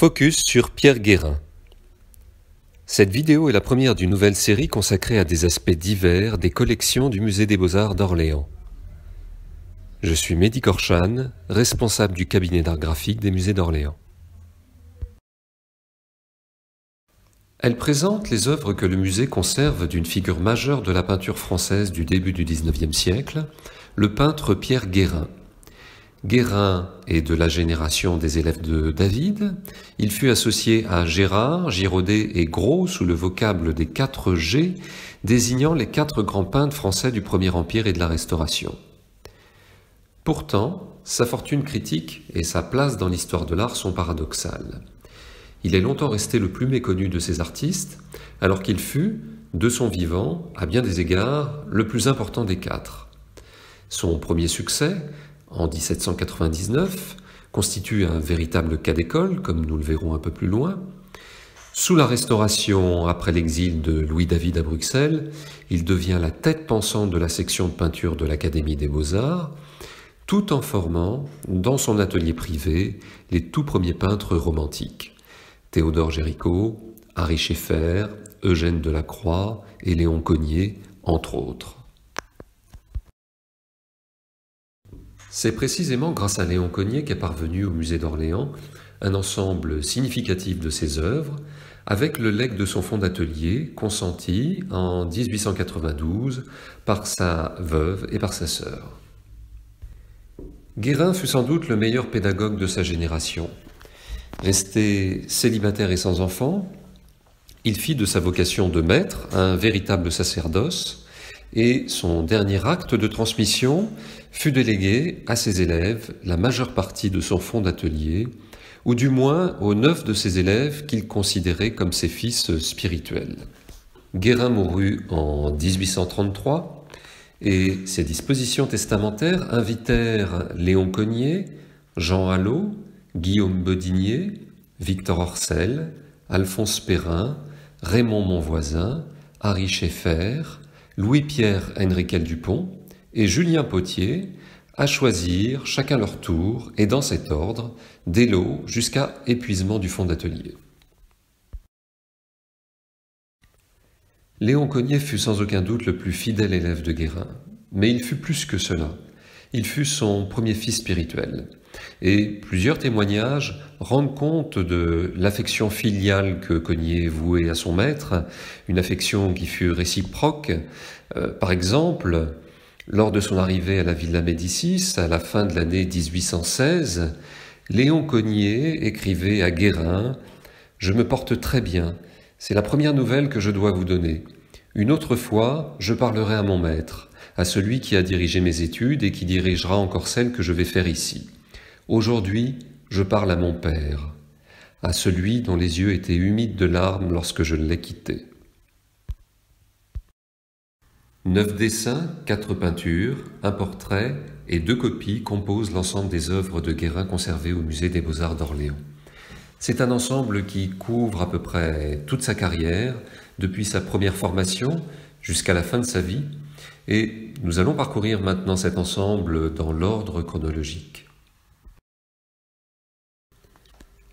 Focus sur Pierre Guérin. Cette vidéo est la première d'une nouvelle série consacrée à des aspects divers des collections du Musée des Beaux-Arts d'Orléans. Je suis Mehdi Korchan, responsable du cabinet d'art graphique des musées d'Orléans. Elle présente les œuvres que le musée conserve d'une figure majeure de la peinture française du début du XIXe siècle, le peintre Pierre Guérin, Guérin est de la génération des élèves de David. Il fut associé à Gérard, Giraudet et Gros sous le vocable des 4 G, désignant les quatre grands peintres français du Premier Empire et de la Restauration. Pourtant, sa fortune critique et sa place dans l'histoire de l'art sont paradoxales. Il est longtemps resté le plus méconnu de ces artistes, alors qu'il fut, de son vivant, à bien des égards, le plus important des quatre. Son premier succès, en 1799 constitue un véritable cas d'école, comme nous le verrons un peu plus loin. Sous la Restauration, après l'exil de Louis-David à Bruxelles, il devient la tête pensante de la section de peinture de l'Académie des beaux-arts, tout en formant, dans son atelier privé, les tout premiers peintres romantiques. Théodore Géricault, Harry Scheffer, Eugène Delacroix et Léon Cognier, entre autres. C'est précisément grâce à Léon Cognier qu'est parvenu au musée d'Orléans un ensemble significatif de ses œuvres, avec le legs de son fonds d'atelier consenti en 1892 par sa veuve et par sa sœur. Guérin fut sans doute le meilleur pédagogue de sa génération. Resté célibataire et sans enfant, il fit de sa vocation de maître un véritable sacerdoce et son dernier acte de transmission fut délégué à ses élèves la majeure partie de son fonds d'atelier, ou du moins aux neuf de ses élèves qu'il considérait comme ses fils spirituels. Guérin mourut en 1833 et ses dispositions testamentaires invitèrent Léon Cognier, Jean Hallot, Guillaume Bodinier, Victor Orcel, Alphonse Perrin, Raymond Monvoisin, Harry Schaeffer, Louis-Pierre Henriquel Dupont, et Julien Potier à choisir, chacun leur tour, et dans cet ordre, dès l'eau jusqu'à épuisement du fond d'atelier. Léon Cognier fut sans aucun doute le plus fidèle élève de Guérin, mais il fut plus que cela. Il fut son premier fils spirituel. Et plusieurs témoignages rendent compte de l'affection filiale que Cognier vouait à son maître, une affection qui fut réciproque. Euh, par exemple, lors de son arrivée à la Villa Médicis, à la fin de l'année 1816, Léon Cognier écrivait à Guérin Je me porte très bien, c'est la première nouvelle que je dois vous donner. Une autre fois, je parlerai à mon maître, à celui qui a dirigé mes études et qui dirigera encore celles que je vais faire ici. Aujourd'hui, je parle à mon père, à celui dont les yeux étaient humides de larmes lorsque je l'ai quitté. Neuf dessins, quatre peintures, un portrait et deux copies composent l'ensemble des œuvres de Guérin conservées au musée des Beaux-Arts d'Orléans. C'est un ensemble qui couvre à peu près toute sa carrière, depuis sa première formation jusqu'à la fin de sa vie, et nous allons parcourir maintenant cet ensemble dans l'ordre chronologique.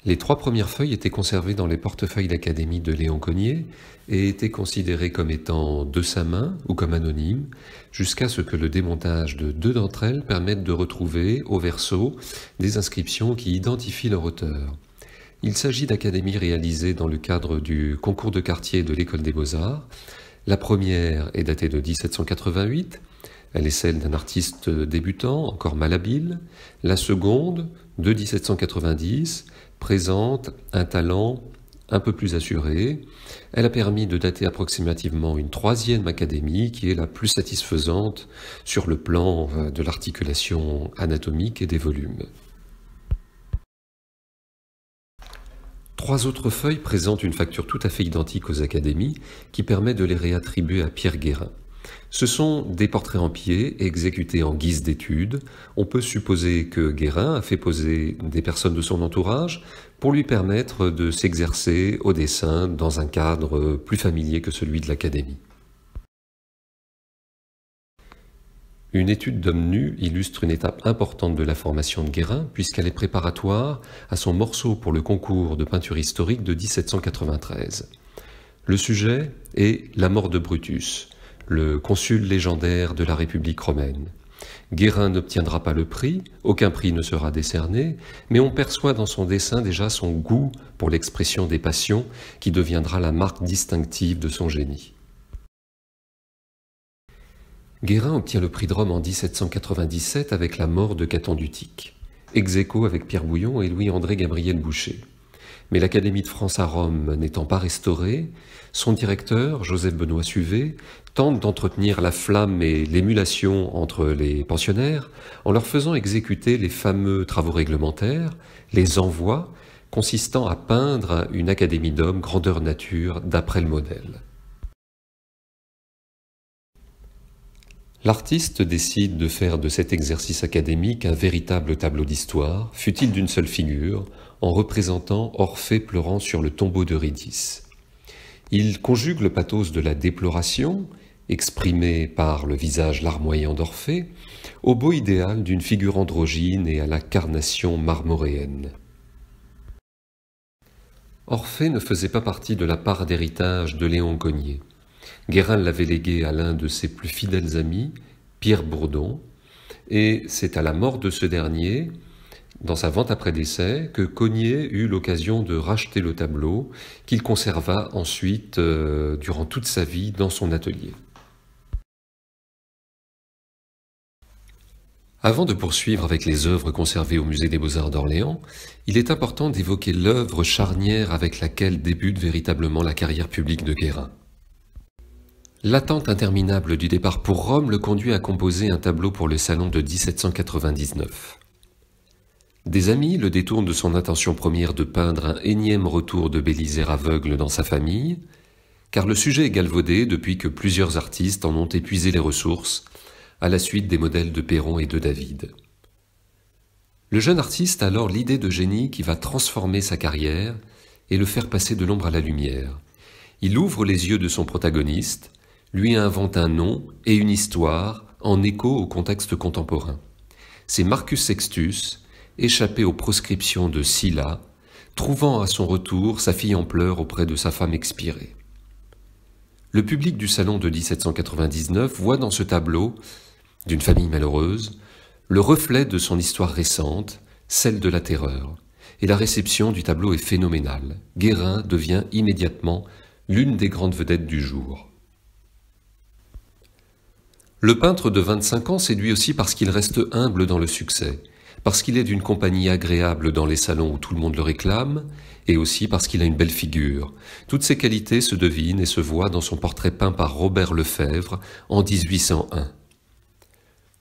Les trois premières feuilles étaient conservées dans les portefeuilles d'académie de Léon Cognier et étaient considérées comme étant de sa main ou comme anonymes, jusqu'à ce que le démontage de deux d'entre elles permette de retrouver, au verso, des inscriptions qui identifient leur auteur. Il s'agit d'académies réalisées dans le cadre du concours de quartier de l'École des Beaux-Arts. La première est datée de 1788, elle est celle d'un artiste débutant, encore malhabile. La seconde, de 1790, présente un talent un peu plus assuré. Elle a permis de dater approximativement une troisième académie qui est la plus satisfaisante sur le plan euh, de l'articulation anatomique et des volumes. Trois autres feuilles présentent une facture tout à fait identique aux académies qui permet de les réattribuer à Pierre Guérin. Ce sont des portraits en pied exécutés en guise d'étude. On peut supposer que Guérin a fait poser des personnes de son entourage pour lui permettre de s'exercer au dessin dans un cadre plus familier que celui de l'académie. Une étude d'homme nu illustre une étape importante de la formation de Guérin puisqu'elle est préparatoire à son morceau pour le concours de peinture historique de 1793. Le sujet est la mort de Brutus, le consul légendaire de la République romaine. Guérin n'obtiendra pas le prix, aucun prix ne sera décerné, mais on perçoit dans son dessin déjà son goût pour l'expression des passions qui deviendra la marque distinctive de son génie. Guérin obtient le prix de Rome en 1797 avec la mort de Caton d'Utique, ex aequo avec Pierre Bouillon et Louis-André Gabriel Boucher. Mais l'Académie de France à Rome n'étant pas restaurée, son directeur, Joseph Benoît Suvé, tente d'entretenir la flamme et l'émulation entre les pensionnaires en leur faisant exécuter les fameux travaux réglementaires, les envois, consistant à peindre une académie d'hommes grandeur nature d'après le modèle. L'artiste décide de faire de cet exercice académique un véritable tableau d'histoire, fut-il d'une seule figure, en représentant Orphée pleurant sur le tombeau d'Eurydice. Il conjugue le pathos de la déploration exprimé par le visage larmoyant d'Orphée, au beau idéal d'une figure androgyne et à la carnation marmoréenne. Orphée ne faisait pas partie de la part d'héritage de Léon Cognier. Guérin l'avait légué à l'un de ses plus fidèles amis, Pierre Bourdon, et c'est à la mort de ce dernier, dans sa vente après décès, que Cognier eut l'occasion de racheter le tableau qu'il conserva ensuite euh, durant toute sa vie dans son atelier. Avant de poursuivre avec les œuvres conservées au Musée des Beaux-Arts d'Orléans, il est important d'évoquer l'œuvre charnière avec laquelle débute véritablement la carrière publique de Guérin. L'attente interminable du départ pour Rome le conduit à composer un tableau pour le salon de 1799. Des amis le détournent de son intention première de peindre un énième retour de Bélisère aveugle dans sa famille, car le sujet est galvaudé depuis que plusieurs artistes en ont épuisé les ressources à la suite des modèles de Perron et de David. Le jeune artiste a alors l'idée de génie qui va transformer sa carrière et le faire passer de l'ombre à la lumière. Il ouvre les yeux de son protagoniste, lui invente un nom et une histoire en écho au contexte contemporain. C'est Marcus Sextus, échappé aux proscriptions de Scylla, trouvant à son retour sa fille en pleurs auprès de sa femme expirée. Le public du salon de 1799 voit dans ce tableau d'une famille malheureuse, le reflet de son histoire récente, celle de la terreur, et la réception du tableau est phénoménale. Guérin devient immédiatement l'une des grandes vedettes du jour. Le peintre de 25 ans séduit aussi parce qu'il reste humble dans le succès, parce qu'il est d'une compagnie agréable dans les salons où tout le monde le réclame, et aussi parce qu'il a une belle figure. Toutes ces qualités se devinent et se voient dans son portrait peint par Robert Lefebvre en 1801.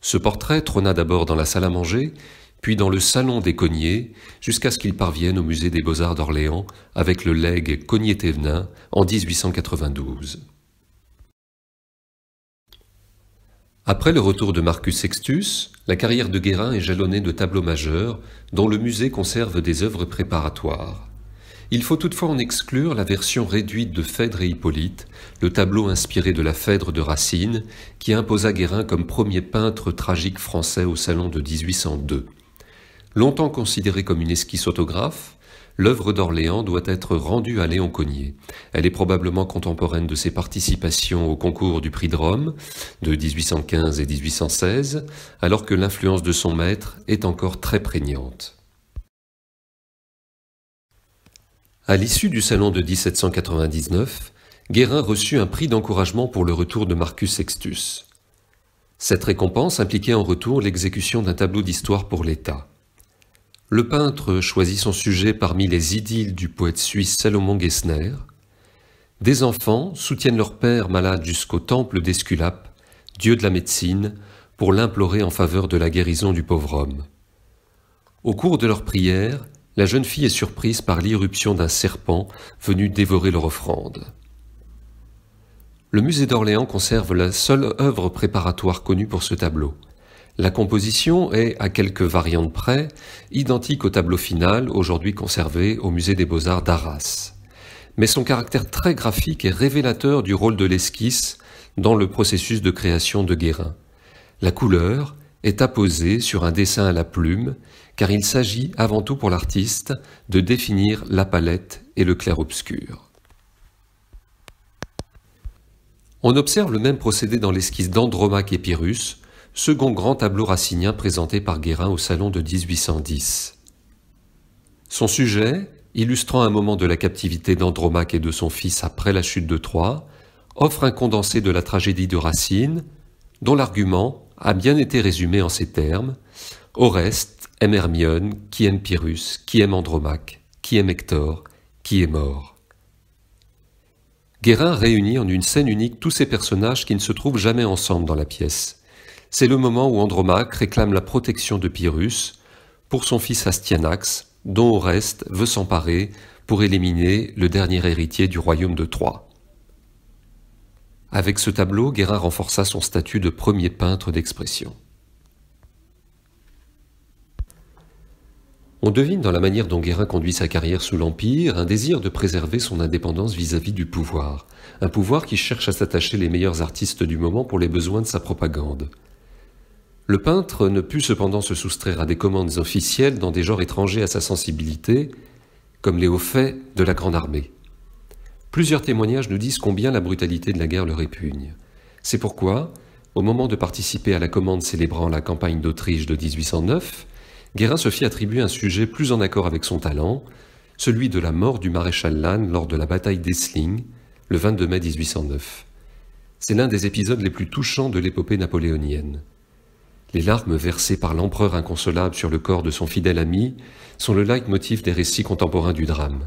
Ce portrait trôna d'abord dans la salle à manger, puis dans le salon des Cogniers, jusqu'à ce qu'il parvienne au musée des Beaux-Arts d'Orléans avec le legs Cognier-Thévenin en 1892. Après le retour de Marcus Sextus, la carrière de Guérin est jalonnée de tableaux majeurs, dont le musée conserve des œuvres préparatoires. Il faut toutefois en exclure la version réduite de Phèdre et Hippolyte, le tableau inspiré de la Phèdre de Racine, qui imposa Guérin comme premier peintre tragique français au salon de 1802. Longtemps considérée comme une esquisse autographe, l'œuvre d'Orléans doit être rendue à Léon Cognier. Elle est probablement contemporaine de ses participations au concours du prix de Rome de 1815 et 1816, alors que l'influence de son maître est encore très prégnante. À l'issue du salon de 1799, Guérin reçut un prix d'encouragement pour le retour de Marcus Sextus. Cette récompense impliquait en retour l'exécution d'un tableau d'histoire pour l'État. Le peintre choisit son sujet parmi les idylles du poète suisse Salomon Gessner. Des enfants soutiennent leur père malade jusqu'au temple d'Esculape, dieu de la médecine, pour l'implorer en faveur de la guérison du pauvre homme. Au cours de leur prière, la jeune fille est surprise par l'irruption d'un serpent venu dévorer leur offrande. Le musée d'Orléans conserve la seule œuvre préparatoire connue pour ce tableau. La composition est, à quelques variantes près, identique au tableau final aujourd'hui conservé au musée des beaux-arts d'Arras. Mais son caractère très graphique est révélateur du rôle de l'esquisse dans le processus de création de Guérin. La couleur, est apposé sur un dessin à la plume, car il s'agit avant tout pour l'artiste de définir la palette et le clair-obscur. On observe le même procédé dans l'esquisse d'Andromaque et Pyrrhus, second grand tableau racinien présenté par Guérin au Salon de 1810. Son sujet, illustrant un moment de la captivité d'Andromaque et de son fils après la chute de Troie, offre un condensé de la tragédie de Racine, dont l'argument a bien été résumé en ces termes Oreste aime Hermione, qui aime Pyrrhus, qui aime Andromaque, qui aime Hector, qui est mort. Guérin réunit en une scène unique tous ces personnages qui ne se trouvent jamais ensemble dans la pièce. C'est le moment où Andromaque réclame la protection de Pyrrhus pour son fils Astyanax, dont Oreste veut s'emparer pour éliminer le dernier héritier du royaume de Troie. Avec ce tableau, Guérin renforça son statut de premier peintre d'expression. On devine dans la manière dont Guérin conduit sa carrière sous l'Empire un désir de préserver son indépendance vis-à-vis du pouvoir, un pouvoir qui cherche à s'attacher les meilleurs artistes du moment pour les besoins de sa propagande. Le peintre ne put cependant se soustraire à des commandes officielles dans des genres étrangers à sa sensibilité, comme les hauts faits de la Grande Armée. Plusieurs témoignages nous disent combien la brutalité de la guerre le répugne. C'est pourquoi, au moment de participer à la commande célébrant la campagne d'Autriche de 1809, Guérin se fit attribuer un sujet plus en accord avec son talent, celui de la mort du maréchal Lannes lors de la bataille d'Essling, le 22 mai 1809. C'est l'un des épisodes les plus touchants de l'épopée napoléonienne. Les larmes versées par l'empereur inconsolable sur le corps de son fidèle ami sont le leitmotiv des récits contemporains du drame.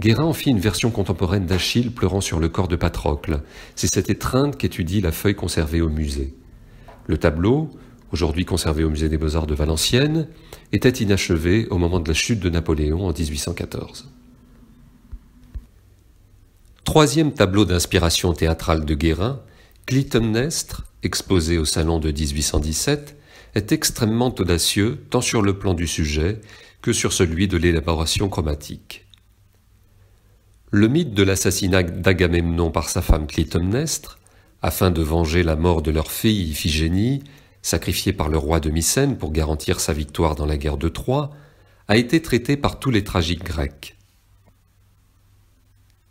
Guérin en fit une version contemporaine d'Achille pleurant sur le corps de Patrocle. C'est cette étreinte qu'étudie la feuille conservée au musée. Le tableau, aujourd'hui conservé au musée des beaux-arts de Valenciennes, était inachevé au moment de la chute de Napoléon en 1814. Troisième tableau d'inspiration théâtrale de Guérin, Clytemnestre, exposé au Salon de 1817, est extrêmement audacieux tant sur le plan du sujet que sur celui de l'élaboration chromatique. Le mythe de l'assassinat d'Agamemnon par sa femme Clytemnestre, afin de venger la mort de leur fille Iphigénie, sacrifiée par le roi de Mycène pour garantir sa victoire dans la guerre de Troie, a été traité par tous les tragiques grecs.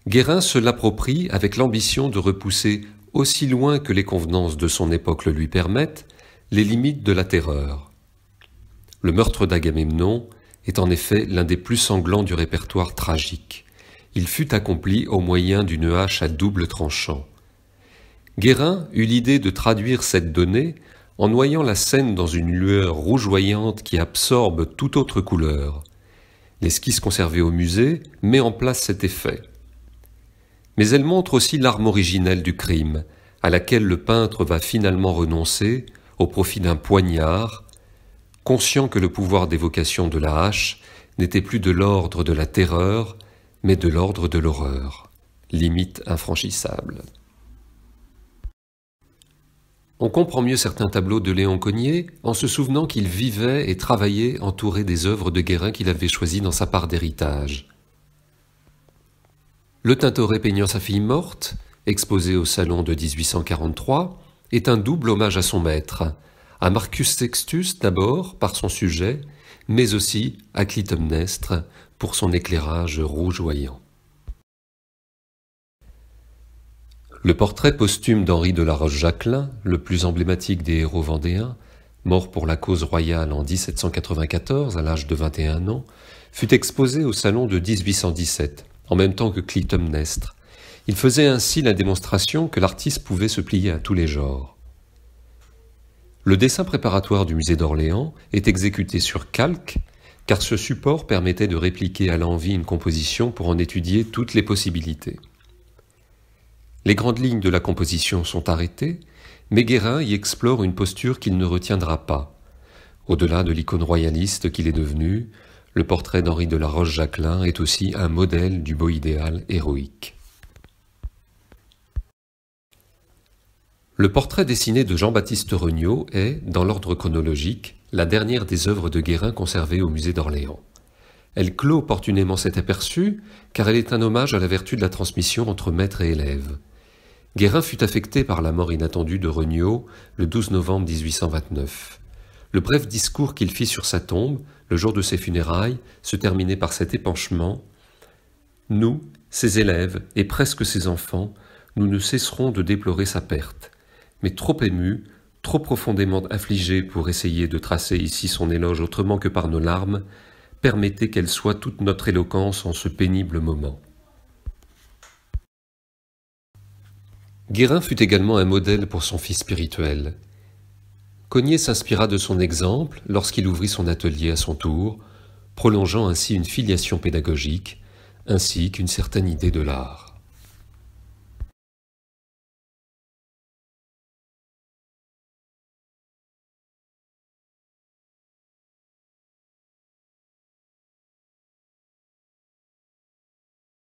Guérin se l'approprie avec l'ambition de repousser aussi loin que les convenances de son époque le lui permettent, les limites de la terreur. Le meurtre d'Agamemnon est en effet l'un des plus sanglants du répertoire tragique il fut accompli au moyen d'une hache à double tranchant. Guérin eut l'idée de traduire cette donnée en noyant la scène dans une lueur rougeoyante qui absorbe toute autre couleur. L'esquisse conservée au musée met en place cet effet. Mais elle montre aussi l'arme originelle du crime, à laquelle le peintre va finalement renoncer au profit d'un poignard, conscient que le pouvoir d'évocation de la hache n'était plus de l'ordre de la terreur, mais de l'ordre de l'horreur, limite infranchissable. On comprend mieux certains tableaux de Léon Cogniet en se souvenant qu'il vivait et travaillait entouré des œuvres de Guérin qu'il avait choisies dans sa part d'héritage. Le Tintoret peignant sa fille morte, exposé au Salon de 1843, est un double hommage à son maître, à Marcus Sextus d'abord par son sujet, mais aussi à Clytemnestre, pour son éclairage rougeoyant. Le portrait posthume d'Henri de la Roche-Jacquelin, le plus emblématique des héros vendéens, mort pour la cause royale en 1794 à l'âge de 21 ans, fut exposé au salon de 1817, en même temps que Clytemnestre. Il faisait ainsi la démonstration que l'artiste pouvait se plier à tous les genres. Le dessin préparatoire du musée d'Orléans est exécuté sur calque car ce support permettait de répliquer à l'envie une composition pour en étudier toutes les possibilités. Les grandes lignes de la composition sont arrêtées, mais Guérin y explore une posture qu'il ne retiendra pas. Au-delà de l'icône royaliste qu'il est devenu, le portrait d'Henri de la Roche-Jacquelin est aussi un modèle du beau idéal héroïque. Le portrait dessiné de Jean-Baptiste Regnault est, dans l'ordre chronologique, la dernière des œuvres de Guérin conservées au musée d'Orléans. Elle clôt opportunément cet aperçu, car elle est un hommage à la vertu de la transmission entre maître et élève. Guérin fut affecté par la mort inattendue de Regnault le 12 novembre 1829. Le bref discours qu'il fit sur sa tombe, le jour de ses funérailles, se terminait par cet épanchement Nous, ses élèves et presque ses enfants, nous ne cesserons de déplorer sa perte. Mais trop émus, trop profondément affligé pour essayer de tracer ici son éloge autrement que par nos larmes, permettez qu'elle soit toute notre éloquence en ce pénible moment. Guérin fut également un modèle pour son fils spirituel. Cognier s'inspira de son exemple lorsqu'il ouvrit son atelier à son tour, prolongeant ainsi une filiation pédagogique, ainsi qu'une certaine idée de l'art.